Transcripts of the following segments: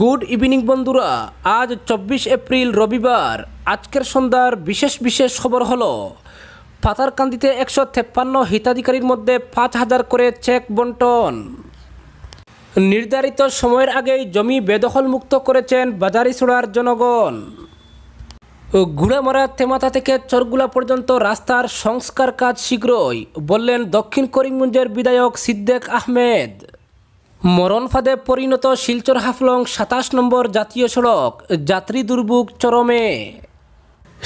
good evening বন্ধুরা আজ চব্বিশ এপ্রিল রবিবার আজকের সন্ধ্যার বিশেষ বিশেষ খবর হলো পাতারকান্দিতে একশো তেপ্পান্ন হিতাধিকারীর মধ্যে পাঁচ হাজার করে চেক বন্টন নির্ধারিত সময়ের আগেই জমি বেদখলমুক্ত করেছেন বাজারিছোড়ার জনগণ গুড়ামারা তেমাতা থেকে চরগুলা পর্যন্ত রাস্তার সংস্কার কাজ শীঘ্রই বললেন দক্ষিণ করিমগঞ্জের বিধায়ক সিদ্দেক আহমেদ মরণফাদে পরিণত শিলচর হাফলং সাতাশ নম্বর জাতীয় সড়ক যাত্রী দুর্ভোগ চরমে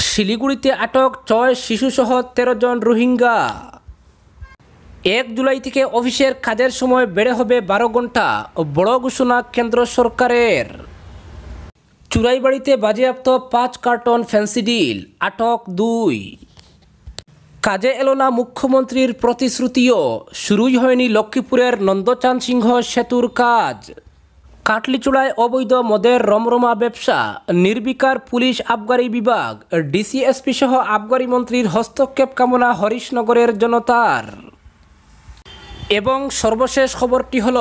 শিলিগুড়িতে আটক ছয় শিশুসহ তেরো জন রোহিঙ্গা এক জুলাই থেকে অফিসের কাজের সময় বেড়ে হবে বারো ঘন্টা বড় ঘোষণা কেন্দ্র সরকারের চুরাইবাড়িতে বাজেয়াপ্ত পাঁচ কার্টন ফ্যান্সিডিল আটক দুই কাজে এলো না মুখ্যমন্ত্রীর প্রতিশ্রুতিও শুরুই হয়নি লক্ষ্মীপুরের নন্দচাঁদ সিংহ সেতুর কাজ কাটলিচুড়ায় অবৈধ মদের রমরমা ব্যবসা নির্বিকার পুলিশ আবগারি বিভাগ ডিসিএসপি সহ আবগারি মন্ত্রীর হস্তক্ষেপ কামনা হরিশনগরের জনতার এবং সর্বশেষ খবরটি হল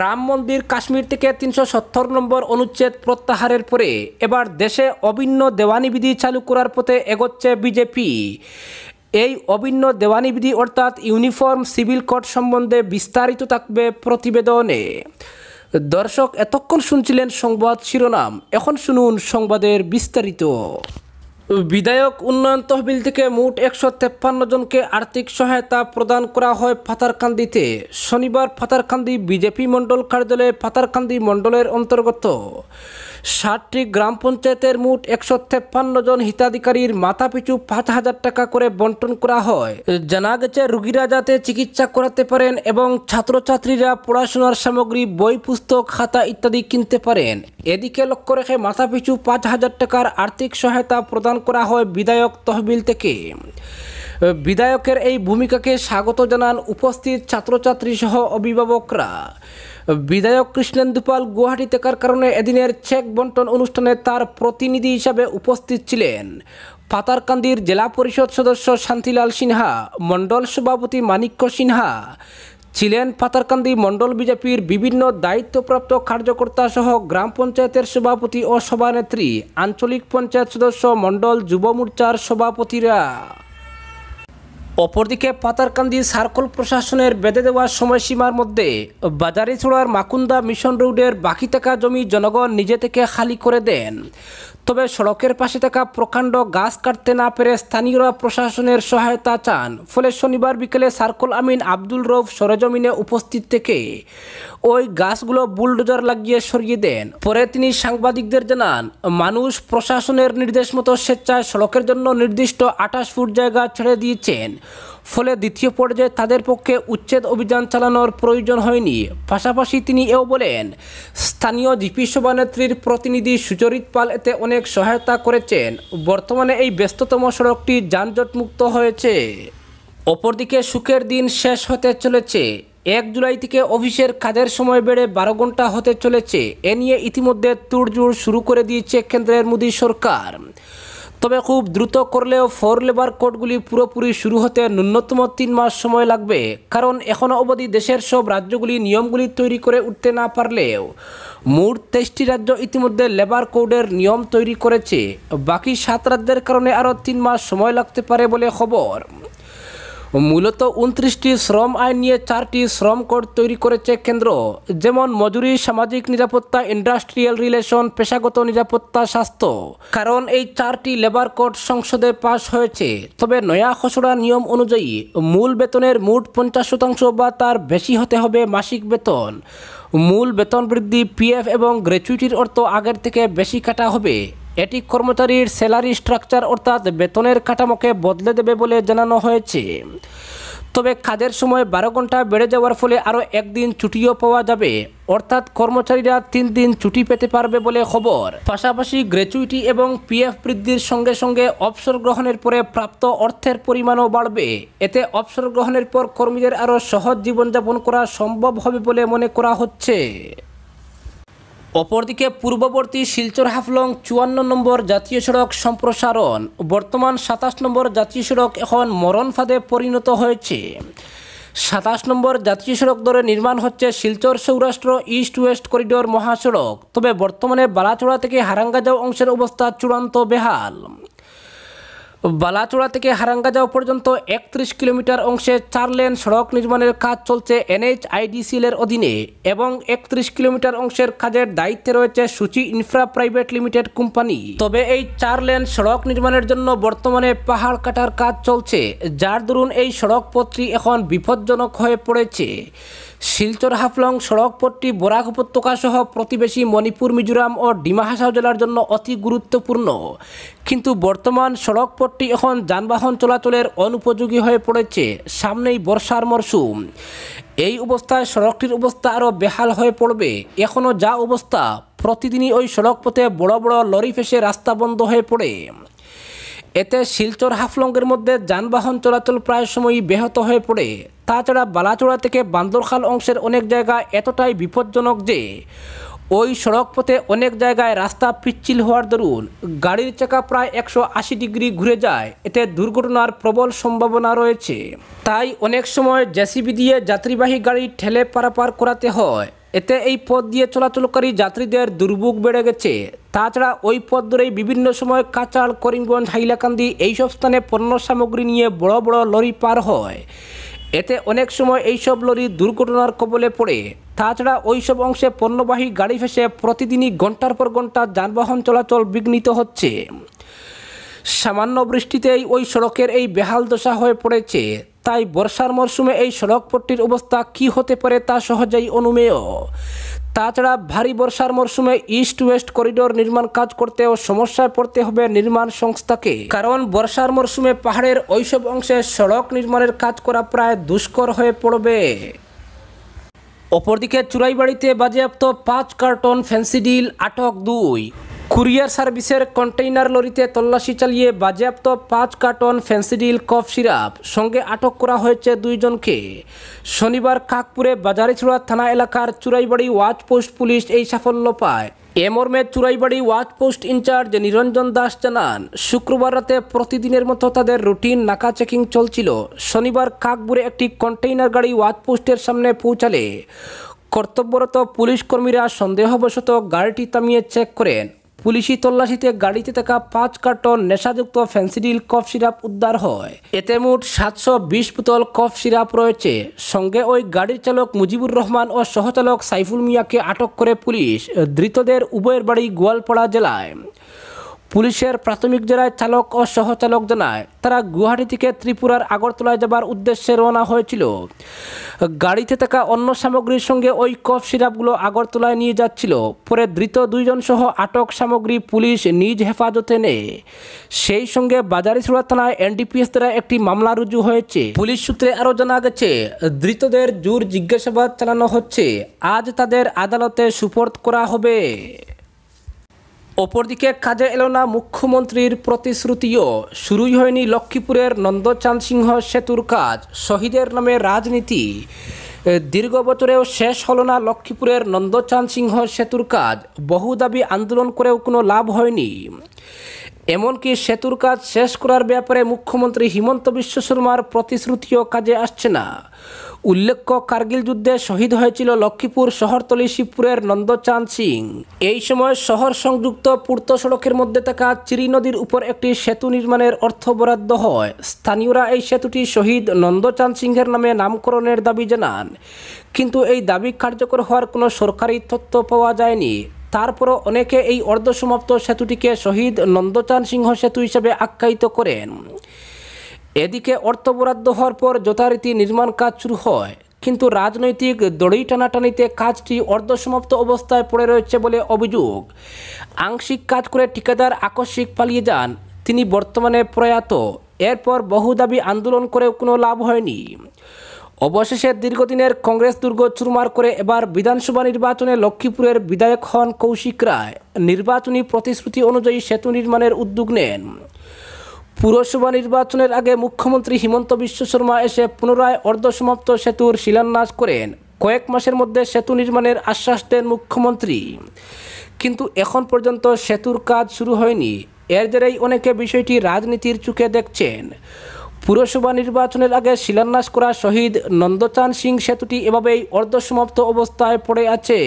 রাম মন্দির কাশ্মীর থেকে তিনশো সত্তর নম্বর অনুচ্ছেদ প্রত্যাহারের পরে এবার দেশে অভিন্ন দেওয়ানিবিধি চালু করার পথে এগোচ্ছে বিজেপি এই অভিন্ন দেওয়ানিবিধি অর্থাৎ ইউনিফর্ম সিভিল কোড সম্বন্ধে বিস্তারিত থাকবে প্রতিবেদনে দর্শক এতক্ষণ শুনছিলেন সংবাদ শিরোনাম এখন শুনুন সংবাদের বিস্তারিত বিধায়ক উন্নয়ন তহবিল থেকে মোট একশো তেপ্পান্ন জনকে আর্থিক সহায়তা প্রদান করা হয় ফাতারকান্দিতে শনিবার ফাতারকান্দি বিজেপি মণ্ডল কার্যালয়ে ফাতারকান্দি মণ্ডলের অন্তর্গত ষাটটি গ্রাম পঞ্চায়েতের মোট একশো তেপ্পান্ন জন হিতাধিকারীর মাথাপিছু পাঁচ হাজার টাকা করে বন্টন করা হয় জানা গেছে রুগীরা যাতে চিকিৎসা করাতে পারেন এবং ছাত্রছাত্রীরা পড়াশোনার সামগ্রী বই পুস্তক খাতা ইত্যাদি কিনতে পারেন এদিকে লক্ষ্য রেখে মাথাপিছু পাঁচ হাজার টাকার আর্থিক সহায়তা প্রদান করা হয় বিধায়ক তহবিল থেকে বিধায়কের এই ভূমিকাকে স্বাগত জানান উপস্থিত ছাত্রছাত্রী সহ অভিভাবকরা বিধায়ক কৃষ্ণেন্দু পাল গুয়াহাটি থাকার কারণে এদিনের চেক বন্টন অনুষ্ঠানে তার প্রতিনিধি হিসাবে উপস্থিত ছিলেন পাতারকান্দির জেলা পরিষদ সদস্য শান্তিলাল সিনহা মণ্ডল সভাপতি মানিক্য সিনহা ছিলেন পাতারকান্দি মণ্ডল বিজেপির বিভিন্ন দায়িত্বপ্রাপ্ত কার্যকর্তা সহ গ্রাম পঞ্চায়েতের সভাপতি ও সভানেত্রী আঞ্চলিক পঞ্চায়েত সদস্য মণ্ডল যুব মোর্চার সভাপতিরা অপরদিকে পাতারকান্দি সার্কল প্রশাসনের বেঁধে দেওয়া সময়সীমার মধ্যে ছোড়ার মাকুন্দা মিশন রোডের বাকি থাকা জমি জনগণ নিজে থেকে খালি করে দেন তবে সড়কের পাশে থাকা প্রকাণ্ড গাছ কাটতে না পেরে স্থানীয়রা প্রশাসনের সহায়তা চান ফলে শনিবার বিকেলে সার্কল আমিন আব্দুল রৌফ সরেজমিনে উপস্থিত থেকে ওই গাছগুলো বুলডোজার লাগিয়ে সরিয়ে দেন পরে তিনি সাংবাদিকদের জানান মানুষ প্রশাসনের নির্দেশ মতো স্বেচ্ছায় সড়কের জন্য নির্দিষ্ট আঠাশ ফুট জায়গা ছেড়ে দিয়েছেন ফলে দ্বিতীয় পর্যায়ে তাদের পক্ষে উচ্ছেদ অভিযান চালানোর প্রয়োজন হয়নি পাশাপাশি তিনি এও বলেন স্থানীয় জিপি সভানেত্রীর প্রতিনিধি সুচরিত পাল এতে অনেক সহায়তা করেছেন বর্তমানে এই ব্যস্ততম সড়কটি যানজটমুক্ত হয়েছে অপরদিকে সুখের দিন শেষ হতে চলেছে এক জুলাই থেকে অফিসের কাজের সময় বেড়ে বারো ঘন্টা হতে চলেছে এ নিয়ে ইতিমধ্যে তুড়জুড় শুরু করে দিয়েছে কেন্দ্রের মোদী সরকার তবে খুব দ্রুত করলেও ফোর লেবার কোডগুলি পুরোপুরি শুরু হতে ন্যূনতম তিন মাস সময় লাগবে কারণ এখনও অবধি দেশের সব রাজ্যগুলি নিয়মগুলি তৈরি করে উঠতে না পারলেও মোট তেইশটি রাজ্য ইতিমধ্যে লেবার কোডের নিয়ম তৈরি করেছে বাকি সাত রাজ্যের কারণে আরও তিন মাস সময় লাগতে পারে বলে খবর মূলত উনত্রিশটি শ্রম আইন নিয়ে চারটি শ্রম কোড তৈরি করেছে কেন্দ্র যেমন মজুরি সামাজিক নিরাপত্তা ইন্ডাস্ট্রিয়াল রিলেশন পেশাগত নিরাপত্তা স্বাস্থ্য কারণ এই চারটি লেবার কোড সংসদে পাশ হয়েছে তবে নয়া খসড়া নিয়ম অনুযায়ী মূল বেতনের মোট পঞ্চাশ শতাংশ বা তার বেশি হতে হবে মাসিক বেতন মূল বেতন বৃদ্ধি পিএফ এবং গ্র্যাচুইটির অর্থ আগের থেকে বেশি কাটা হবে এটি কর্মচারীর স্যালারি স্ট্রাকচার অর্থাৎ বেতনের কাঠামোকে বদলে দেবে বলে জানানো হয়েছে তবে কাজের সময় বারো ঘন্টা বেড়ে যাওয়ার ফলে আরও একদিন ছুটিও পাওয়া যাবে অর্থাৎ কর্মচারীরা তিন দিন ছুটি পেতে পারবে বলে খবর পাশাপাশি গ্র্যাচুইটি এবং পিএফ বৃদ্ধির সঙ্গে সঙ্গে অবসর গ্রহণের পরে প্রাপ্ত অর্থের পরিমাণও বাড়বে এতে অবসর গ্রহণের পর কর্মীদের আরও সহজ জীবনযাপন করা সম্ভব হবে বলে মনে করা হচ্ছে অপরদিকে পূর্ববর্তী শিলচর হাফলং চুয়ান্ন নম্বর জাতীয় সড়ক সম্প্রসারণ বর্তমান সাতাশ নম্বর জাতীয় সড়ক এখন মরণ ফাঁদে পরিণত হয়েছে সাতাশ নম্বর জাতীয় সড়ক ধরে নির্মাণ হচ্ছে Silchar Saurashtra east west corridor মহাসড়ক তবে বর্তমানে বালাচড়া থেকে হারাঙ্গাজাও অংশের অবস্থা চূড়ান্ত বেহাল বালাচুড়া থেকে হারাঙ্গা যাওয়া পর্যন্ত একত্রিশ কিলোমিটার অংশে চার লেন সড়ক নির্মাণের কাজ চলছে এনএইচ আইডিসিএলের অধীনে এবং একত্রিশ কিলোমিটার অংশের কাজের দায়িত্বে রয়েছে Suchi infra private limited company তবে এই চার লেন সড়ক নির্মাণের জন্য বর্তমানে পাহাড় কাটার কাজ চলছে যার দরুন এই সড়ক পথটি এখন বিপজ্জনক হয়ে পড়েছে শিলচর হাফলং সড়ক পথটি বরাক উপত্যকা সহ প্রতিবেশী মণিপুর মিজোরাম ও ডিমা হাসাও জেলার জন্য অতি গুরুত্বপূর্ণ কিন্তু বর্তমান সড়ক পথটি এখন যানবাহন চলাচলের অনুপযোগী হয়ে পড়েছে সামনেই বর্ষার মরশুম এই অবস্থায় সড়কটির অবস্থা আরও বেহাল হয়ে পড়বে এখনও যা অবস্থা প্রতিদিনই ওই সড়ক পথে বড় বড় লরি ফেসে রাস্তা বন্ধ হয়ে পড়ে এতে শিলচর হাফলংয়ের মধ্যে যানবাহন চলাচল প্রায় সময়ই ব্যাহত হয়ে পড়ে তাছাড়া বালাচোড়া থেকে বান্দরখাল অংশের অনেক জায়গা এতটাই বিপজ্জনক যে ওই সড়কপথে অনেক জায়গায় রাস্তা পিচ্ছিল হওয়ার দরুন গাড়ির চাকা প্রায় একশো আশি ডিগ্রি ঘুরে যায় এতে দুর্ঘটনার প্রবল সম্ভাবনা রয়েছে তাই অনেক সময় জেসিবি দিয়ে যাত্রীবাহী গাড়ি ঠেলে পারাপার করাতে হয় এতে এই পথ দিয়ে চলাচলকারী যাত্রীদের দুর্ভোগ বেড়ে গেছে তাছাড়া ওই পথ ধরেই বিভিন্ন সময় কাঁচাল করিমগঞ্জ হাইলাকান্দি এইসব স্থানে পণ্য সামগ্রী নিয়ে বড় বড় লরি পার হয় এতে অনেক সময় এইসব লরি দুর্ঘটনার কবলে পড়ে তাছাড়া ওইসব অংশে পণ্যবাহী গাড়ি ফেসে প্রতিদিনই ঘন্টার পর ঘন্টা যানবাহন চলাচল বিঘ্নিত হচ্ছে সামান্য বৃষ্টিতেই ওই সড়কের এই বেহাল দশা হয়ে পড়েছে তাই বর্ষার মরশুমে এই সড়কপট্টির অবস্থা কি হতে পারে তা সহজেই অনুমেয় তাছাড়া ভারী বর্ষার মরশুমে ইস্ট ওয়েস্ট করিডোর নির্মাণ কাজ করতেও সমস্যায় পড়তে হবে নির্মাণ সংস্থাকে কারণ বর্ষার মরশুমে পাহাড়ের ওইসব অংশে সড়ক নির্মাণের কাজ করা প্রায় দুষ্কর হয়ে পড়বে অপরদিকে চুরাইবাড়িতে বাজেয়াপ্ত পাঁচ কার্টন ফ্যান্সিডিল আটক দুই কুরিয়ার সার্ভিসের কন্টেইনার লরিতে তল্লাশি চালিয়ে বাজেয়াপ্ত পাঁচ কার্টন ফ্যান্সিডিল কফ সিরাপ সঙ্গে আটক করা হয়েছে দুইজনকে শনিবার কাকপুরে বাজারিছড়া থানা এলাকার চুরাইবাড়ি ওয়াচ পোস্ট পুলিশ এই সাফল্য পায় এ মর্মে Churaibari watch post incharge Niranjan Das জানান শুক্রবার রাতে প্রতিদিনের মতো তাদের রুটিন নাকা চেকিং চলছিল শনিবার কাকপুরে একটি কন্টেইনার গাড়ি ওয়াচ পোস্টের সামনে পৌঁছালে কর্তব্যরত পুলিশ কর্মীরা সন্দেহবশত গাড়িটি থামিয়ে চেক করেন পুলিশি তল্লাশিতে গাড়িতে থাকা পাঁচ কার্টন নেশাযুক্ত ফেন্সিডিল কফ সিরাপ উদ্ধার হয় এতে মোট সাতশো বিশ বোতল কফ সিরাপ রয়েছে সঙ্গে ওই গাড়ির চালক মুজিবুর রহমান ও সহচালক সাইফুল মিয়াকে আটক করে পুলিশ ধৃতদের উভয়ের বাড়ি গোয়ালপাড়া জেলায় পুলিশের প্রাথমিক জেলায় চালক ও সহচালক জানায় তারা গুয়াহাটি থেকে ত্রিপুরার আগরতলায় যাবার উদ্দেশ্যে রওনা হয়েছিল গাড়িতে থাকা অন্য সামগ্রীর সঙ্গে ওই কফ সিরাপগুলো আগরতলায় নিয়ে যাচ্ছিল পরে ধৃত দুইজন সহ আটক সামগ্রী পুলিশ নিজ হেফাজতে নেয় সেই সঙ্গে বাজারিসোড়া থানায় এনডিপিএস দ্বারা একটি মামলা রুজু হয়েছে পুলিশ সূত্রে আরও জানা গেছে ধৃতদের জোর জিজ্ঞাসাবাদ চালানো হচ্ছে আজ তাদের আদালতে সুপোর্ট করা হবে অপরদিকে কাজে এলো না মুখ্যমন্ত্রীর প্রতিশ্রুতিও শুরুই হয়নি লক্ষ্মীপুরের নন্দচাঁদ সিংহ সেতুর কাজ শহীদের নামে রাজনীতি দীর্ঘ বছরেও শেষ হলো না লক্ষ্মীপুরের নন্দচাঁদ সিংহ সেতুর কাজ বহু দাবি আন্দোলন করেও কোনো লাভ হয়নি এমনকি সেতুর কাজ শেষ করার ব্যাপারে মুখ্যমন্ত্রী হিমন্ত বিশ্ব শর্মার প্রতিশ্রুতিও কাজে আসছে না উল্লেখ্য কার্গিল যুদ্ধে শহীদ হয়েছিল লক্ষ্মীপুর শহরতলি শিবপুরের নন্দচাঁদ সিং এই সময় শহর সংযুক্ত পূর্ত সড়কের মধ্যে থাকা চিরি নদীর উপর একটি সেতু নির্মাণের অর্থ বরাদ্দ হয় স্থানীয়রা এই সেতুটি শহীদ নন্দচাঁদ সিংহের নামে নামকরণের দাবি জানান কিন্তু এই দাবি কার্যকর হওয়ার কোনো সরকারি তথ্য পাওয়া যায়নি তারপরও অনেকে এই অর্ধসমাপ্ত সেতুটিকে শহীদ নন্দচান সিংহ সেতু হিসেবে আখ্যায়িত করেন এদিকে অর্থ বরাদ্দ হওয়ার পর যথারীতি নির্মাণ কাজ শুরু হয় কিন্তু রাজনৈতিক দড়ি টানাটানিতে কাজটি অর্ধসমাপ্ত অবস্থায় পড়ে রয়েছে বলে অভিযোগ আংশিক কাজ করে ঠিকাদার আকস্মিক পালিয়ে যান তিনি বর্তমানে প্রয়াত এরপর বহু দাবি আন্দোলন করেও কোনো লাভ হয়নি অবশেষে দীর্ঘদিনের কংগ্রেস দুর্গ চুরমার করে এবার বিধানসভা নির্বাচনে লক্ষ্মীপুরের বিধায়ক হন কৌশিক রায় নির্বাচনী প্রতিশ্রুতি অনুযায়ী সেতু নির্মাণের উদ্যোগ নেন পুরসভা নির্বাচনের আগে মুখ্যমন্ত্রী হিমন্ত বিশ্ব শর্মা এসে পুনরায় অর্ধসমাপ্ত সেতুর শিলান্যাস করেন কয়েক মাসের মধ্যে সেতু নির্মাণের আশ্বাস দেন মুখ্যমন্ত্রী কিন্তু এখন পর্যন্ত সেতুর কাজ শুরু হয়নি এর জেরেই অনেকে বিষয়টি রাজনীতির চোখে দেখছেন পুরসভা নির্বাচনের আগে শিলান্যাস করা শহীদ নন্দচান সিং সেতুটি এভাবেই অর্ধসমাপ্ত অবস্থায় পড়ে আছে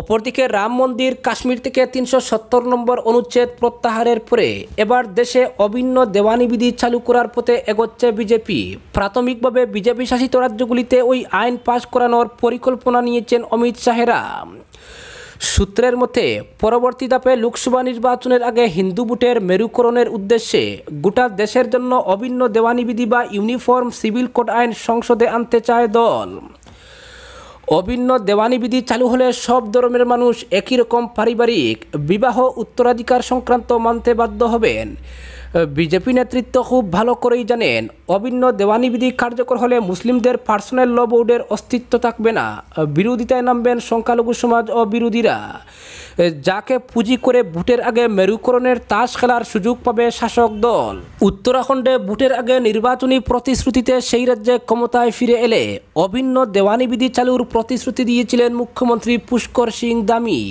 অপরদিকে রাম মন্দির কাশ্মীর থেকে তিনশো সত্তর নম্বর অনুচ্ছেদ প্রত্যাহারের পরে এবার দেশে অভিন্ন দেওয়ানিবিধি চালু করার পথে এগোচ্ছে বিজেপি প্রাথমিকভাবে বিজেপি শাসিত রাজ্যগুলিতে ওই আইন পাশ করানোর পরিকল্পনা নিয়েছেন অমিত শাহেরা সূত্রের মতে পরবর্তী ধাপে লোকসভা নির্বাচনের আগে হিন্দু বুটের মেরুকরণের উদ্দেশ্যে গোটা দেশের জন্য অভিন্ন দেওয়ানিবিধি বা ইউনিফর্ম সিভিল কোড আইন সংসদে আনতে চায় দল অভিন্ন দেওয়ানিবিধি চালু হলে সব ধর্মের মানুষ একই রকম পারিবারিক বিবাহ উত্তরাধিকার সংক্রান্ত মানতে বাধ্য হবেন বিজেপি নেতৃত্ব খুব ভালো করেই জানেন অভিন্ন দেওয়ানিবিধি কার্যকর হলে মুসলিমদের পার্সোনাল ল বোর্ডের অস্তিত্ব থাকবে না বিরোধিতায় নামবেন সংখ্যালঘু সমাজ ও বিরোধীরা যাকে পুঁজি করে ভোটের আগে মেরুকরণের তাস খেলার সুযোগ পাবে শাসক দল উত্তরাখণ্ডে ভোটের আগে নির্বাচনী প্রতিশ্রুতিতে সেই রাজ্যে ক্ষমতায় ফিরে এলে অভিন্ন দেওয়ানিবিধি চালুর প্রতিশ্রুতি দিয়েছিলেন মুখ্যমন্ত্রী পুষ্কর সিং দামি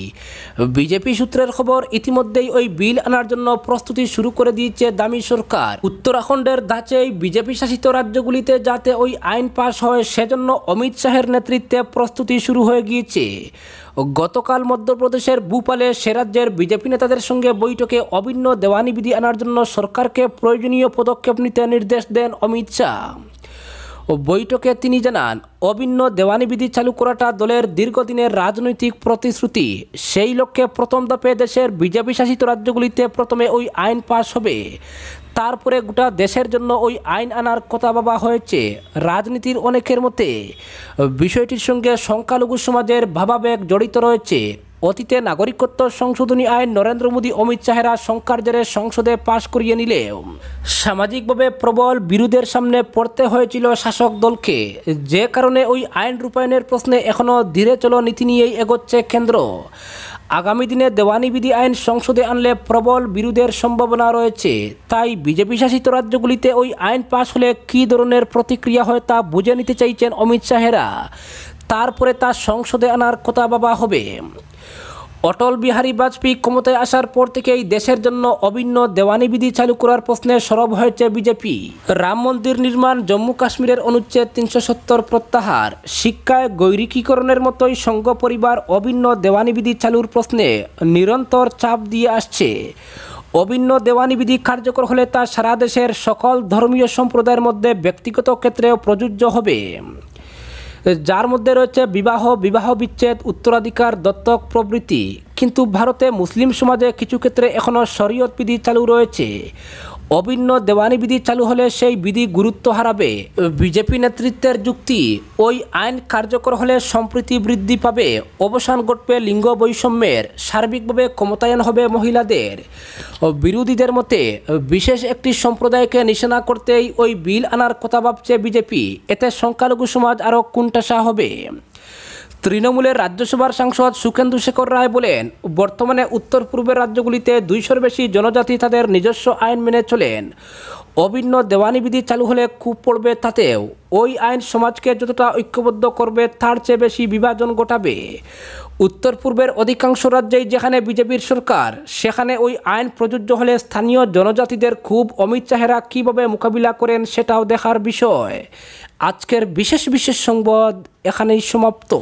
বিজেপি সূত্রের খবর ইতিমধ্যেই ওই বিল আনার জন্য প্রস্তুতি শুরু করে দিয়েছে দামি সরকার উত্তরাখণ্ডের দাঁচেই বিজেপি শাসিত রাজ্যগুলিতে যাতে ওই আইন পাশ হয় সেজন্য অমিত শাহের নেতৃত্বে প্রস্তুতি শুরু হয়ে গিয়েছে গতকাল মধ্যপ্রদেশের ভূপালে সে রাজ্যের বিজেপি নেতাদের সঙ্গে বৈঠকে অভিন্ন দেওয়ানি বিধি আনার জন্য সরকারকে প্রয়োজনীয় পদক্ষেপ নিতে নির্দেশ দেন অমিত শাহ ও বৈঠকে তিনি জানান অভিন্ন দেওয়ানিবিধি চালু করাটা দলের দীর্ঘদিনের রাজনৈতিক প্রতিশ্রুতি সেই লক্ষ্যে প্রথম দপে দেশের বিজেপি শাসিত রাজ্যগুলিতে প্রথমে ওই আইন পাশ হবে তারপরে গোটা দেশের জন্য ওই আইন আনার কথা ভাবা হয়েছে রাজনীতির অনেকের মতে বিষয়টির সঙ্গে সংখ্যালঘু সমাজের ভাবাবেগ জড়িত রয়েছে অতীতে নাগরিকত্ব সংশোধনী আইন নরেন্দ্র মোদী অমিত শাহেরা শঙ্কার জেরে সংসদে পাশ করিয়ে নিলে সামাজিকভাবে প্রবল বিরোধের সামনে পড়তে হয়েছিল শাসক দলকে যে কারণে ওই আইন রূপায়ণের প্রশ্নে এখনও ধীরে চলো নীতি নিয়েই এগোচ্ছে কেন্দ্র আগামী দিনে দেওয়ানিবিধি আইন সংসদে আনলে প্রবল বিরোধের সম্ভাবনা রয়েছে তাই বিজেপি শাসিত রাজ্যগুলিতে ওই আইন পাশ হলে কী ধরনের প্রতিক্রিয়া হয় তা বুঝে নিতে চাইছেন অমিত শাহেরা তারপরে তা সংসদে আনার কথা ভাবা হবে অটল বিহারী বাজপেয়ী ক্ষমতায় আসার পর থেকেই দেশের জন্য অভিন্ন দেওয়ানি বিধি চালু করার প্রশ্নে সরব হয়েছে বিজেপি রাম মন্দির নির্মাণ জম্মু কাশ্মীরের অনুচ্ছেদ তিনশো সত্তর প্রত্যাহার শিক্ষায় গৈরিকীকরণের মতোই সংঘ পরিবার অভিন্ন দেওয়ানি বিধি চালুর প্রশ্নে নিরন্তর চাপ দিয়ে আসছে অভিন্ন দেওয়ানি বিধি কার্যকর হলে তা সারা দেশের সকল ধর্মীয় সম্প্রদায়ের মধ্যে ব্যক্তিগত ক্ষেত্রেও প্রযোজ্য হবে যার মধ্যে রয়েছে বিবাহ বিবাহ বিচ্ছেদ উত্তরাধিকার দত্তক প্রভৃতি কিন্তু ভারতে মুসলিম সমাজে কিছু ক্ষেত্রে এখনও শরীয়ত বিধি চালু রয়েছে অভিন্ন দেওয়ানি বিধি চালু হলে সেই বিধি গুরুত্ব হারাবে বিজেপি নেতৃত্বের যুক্তি ওই আইন কার্যকর হলে সম্প্রীতি বৃদ্ধি পাবে অবসান ঘটবে লিঙ্গ বৈষম্যের সার্বিকভাবে ক্ষমতায়ন হবে মহিলাদের বিরোধীদের মতে বিশেষ একটি সম্প্রদায়কে নিশানা করতেই ওই বিল আনার কথা ভাবছে বিজেপি এতে সংখ্যালঘু সমাজ আরও কোনটাসা হবে তৃণমূলের রাজ্যসভার সাংসদ সুখেন্দু শেখর রায় বলেন বর্তমানে উত্তর পূর্বের রাজ্যগুলিতে দুইশোর বেশি জনজাতি তাদের নিজস্ব আইন মেনে চলেন অভিন্ন দেওয়ানিবিধি চালু হলে খুব পড়বে তাতেও ওই আইন সমাজকে যতটা ঐক্যবদ্ধ করবে তার চেয়ে বেশি বিভাজন ঘটাবে উত্তর পূর্বের অধিকাংশ রাজ্যেই যেখানে বিজেপির সরকার সেখানে ওই আইন প্রযোজ্য হলে স্থানীয় জনজাতিদের খুব অমিত চাহেরা কীভাবে মোকাবিলা করেন সেটাও দেখার বিষয় আজকের বিশেষ বিশেষ সংবাদ এখানেই সমাপ্ত